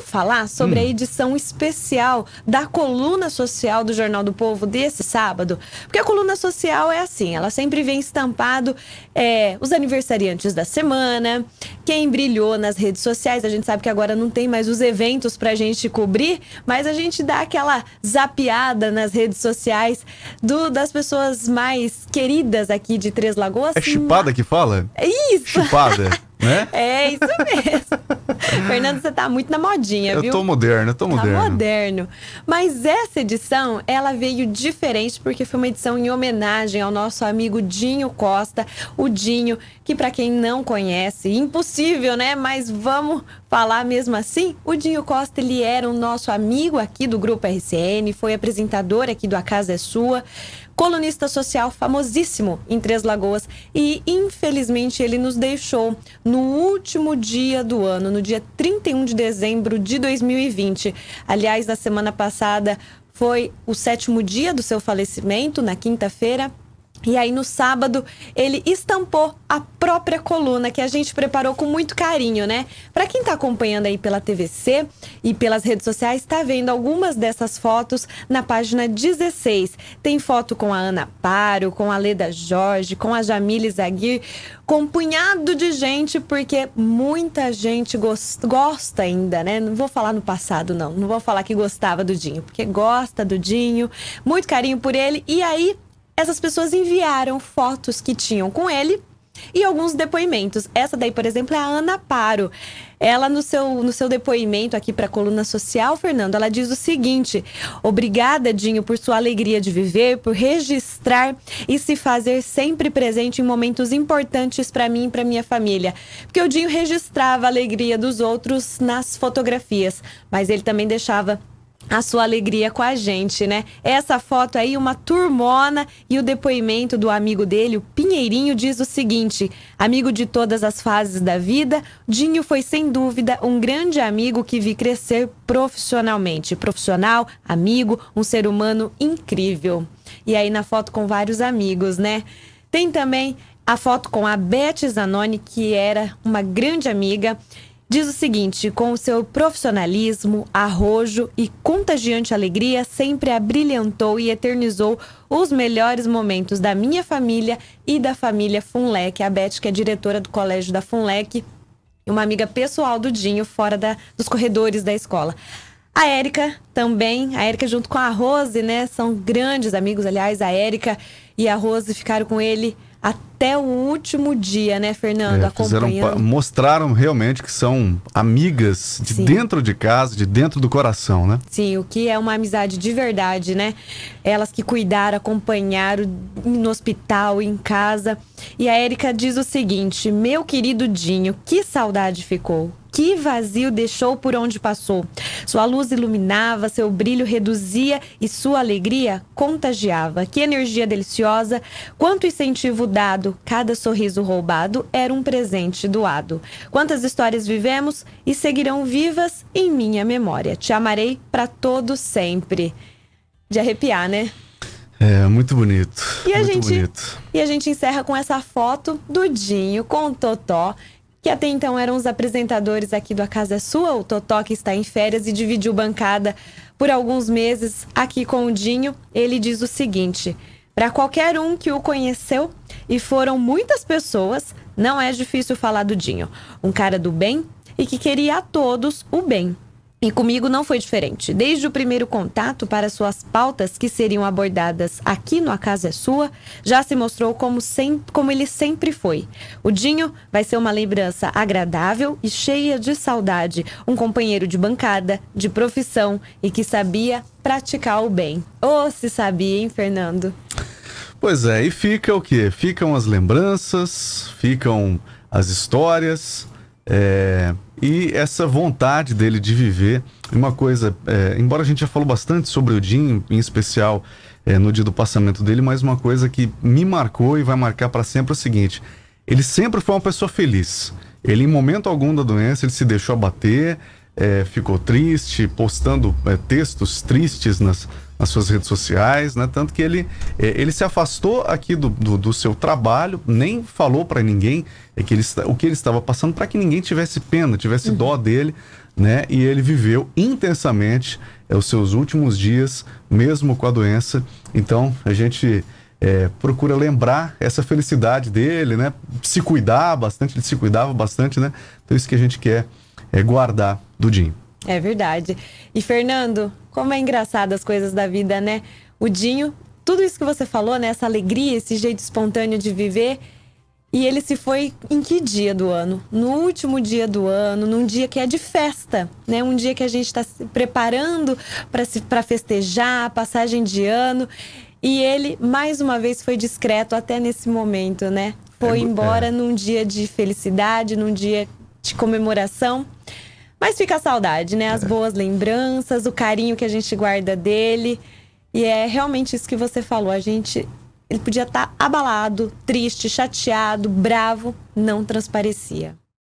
vamos falar sobre hum. a edição especial da coluna social do Jornal do Povo desse sábado. Porque a coluna social é assim, ela sempre vem estampado é, os aniversariantes da semana, quem brilhou nas redes sociais. A gente sabe que agora não tem mais os eventos para a gente cobrir, mas a gente dá aquela zapiada nas redes sociais do, das pessoas mais queridas aqui de Três Lagoas. É chupada que fala? É isso! Chupada! Né? É isso mesmo. Fernando, você tá muito na modinha, eu viu? Eu tô moderno, eu tô tá moderno. Tá moderno. Mas essa edição, ela veio diferente porque foi uma edição em homenagem ao nosso amigo Dinho Costa, o Dinho, que para quem não conhece, impossível, né? Mas vamos falar mesmo assim, o Dinho Costa, ele era um nosso amigo aqui do Grupo RCN, foi apresentador aqui do A Casa é Sua, colunista social famosíssimo em Três Lagoas e infelizmente ele nos deixou no último dia do ano, no dia 31 de dezembro de 2020. Aliás, na semana passada foi o sétimo dia do seu falecimento, na quinta-feira, e aí, no sábado, ele estampou a própria coluna que a gente preparou com muito carinho, né? Para quem tá acompanhando aí pela TVC e pelas redes sociais, tá vendo algumas dessas fotos na página 16. Tem foto com a Ana Paro, com a Leda Jorge, com a Jamile Zaguir, com um punhado de gente, porque muita gente gosta ainda, né? Não vou falar no passado, não. Não vou falar que gostava do Dinho, porque gosta do Dinho, muito carinho por ele. E aí, essas pessoas enviaram fotos que tinham com ele e alguns depoimentos. Essa daí, por exemplo, é a Ana Paro. Ela, no seu, no seu depoimento aqui para a coluna social, Fernando, ela diz o seguinte: Obrigada, Dinho, por sua alegria de viver, por registrar e se fazer sempre presente em momentos importantes para mim e para minha família. Porque o Dinho registrava a alegria dos outros nas fotografias, mas ele também deixava a sua alegria com a gente, né? Essa foto aí, uma turmona e o depoimento do amigo dele, o Pinheirinho, diz o seguinte: amigo de todas as fases da vida, Dinho foi sem dúvida um grande amigo que vi crescer profissionalmente. Profissional, amigo, um ser humano incrível. E aí na foto com vários amigos, né? Tem também a foto com a Beth Zanoni, que era uma grande amiga diz o seguinte: com o seu profissionalismo, arrojo e contagiante alegria, sempre abrilhantou e eternizou os melhores momentos da minha família e da família Funlec. A Beth, que é diretora do colégio da Funlec, uma amiga pessoal do Dinho, fora da, dos corredores da escola. A Érica também, a Érica junto com a Rose, né? São grandes amigos, aliás, a Érica e a Rose ficaram com ele até o último dia, né, Fernando? É, fizeram, mostraram realmente que são amigas de Sim. dentro de casa, de dentro do coração, né? Sim, o que é uma amizade de verdade, né? Elas que cuidaram, acompanharam no hospital, em casa. E a Érica diz o seguinte: Meu querido Dinho, que saudade ficou que vazio deixou por onde passou. Sua luz iluminava, seu brilho reduzia e sua alegria contagiava. Que energia deliciosa, quanto incentivo dado, cada sorriso roubado era um presente doado. Quantas histórias vivemos e seguirão vivas em minha memória. Te amarei para todo sempre. De arrepiar, né? É, muito bonito. E a muito gente, bonito. E a gente encerra com essa foto do Dinho com o Totó que até então eram os apresentadores aqui do A Casa é Sua. O Totó, que está em férias e dividiu bancada por alguns meses aqui com o Dinho. Ele diz o seguinte: para qualquer um que o conheceu, e foram muitas pessoas, não é difícil falar do Dinho. Um cara do bem e que queria a todos o bem. E comigo não foi diferente. Desde o primeiro contato para suas pautas que seriam abordadas aqui no A Casa é Sua, já se mostrou como, sem, como ele sempre foi. O Dinho vai ser uma lembrança agradável e cheia de saudade. Um companheiro de bancada, de profissão e que sabia praticar o bem. Ou oh, se sabia, hein, Fernando? Pois é, e fica o quê? Ficam as lembranças, ficam as histórias. É e essa vontade dele de viver. Uma coisa, é, embora a gente já falou bastante sobre o Jim, em especial é, no dia do passamento dele, mas uma coisa que me marcou e vai marcar para sempre é o seguinte: ele sempre foi uma pessoa feliz. Ele, em momento algum da doença, ele se deixou abater, é, ficou triste, postando é, textos tristes nas nas suas redes sociais, né? Tanto que ele, é, ele se afastou aqui do, do, do seu trabalho, nem falou para ninguém é que ele, o que ele estava passando para que ninguém tivesse pena, tivesse uhum. dó dele, né? E ele viveu intensamente é, os seus últimos dias, mesmo com a doença. Então a gente é, procura lembrar essa felicidade dele, né? Se cuidar bastante, ele se cuidava bastante, né? Então isso que a gente quer é, guardar do Dinho. É verdade. E Fernando, como é engraçado as coisas da vida, né? O Dinho, tudo isso que você falou, né? Essa alegria, esse jeito espontâneo de viver. E ele se foi em que dia do ano? No último dia do ano, num dia que é de festa, né? Um dia que a gente está se preparando para festejar, a passagem de ano. E ele, mais uma vez, foi discreto até nesse momento, né? Foi é, é. embora é. num dia de felicidade, num dia de comemoração. Mas fica a saudade, né? As é. boas lembranças, o carinho que a gente guarda dele. E é realmente isso que você falou. A gente. Ele podia estar tá abalado, triste, chateado, bravo, não transparecia.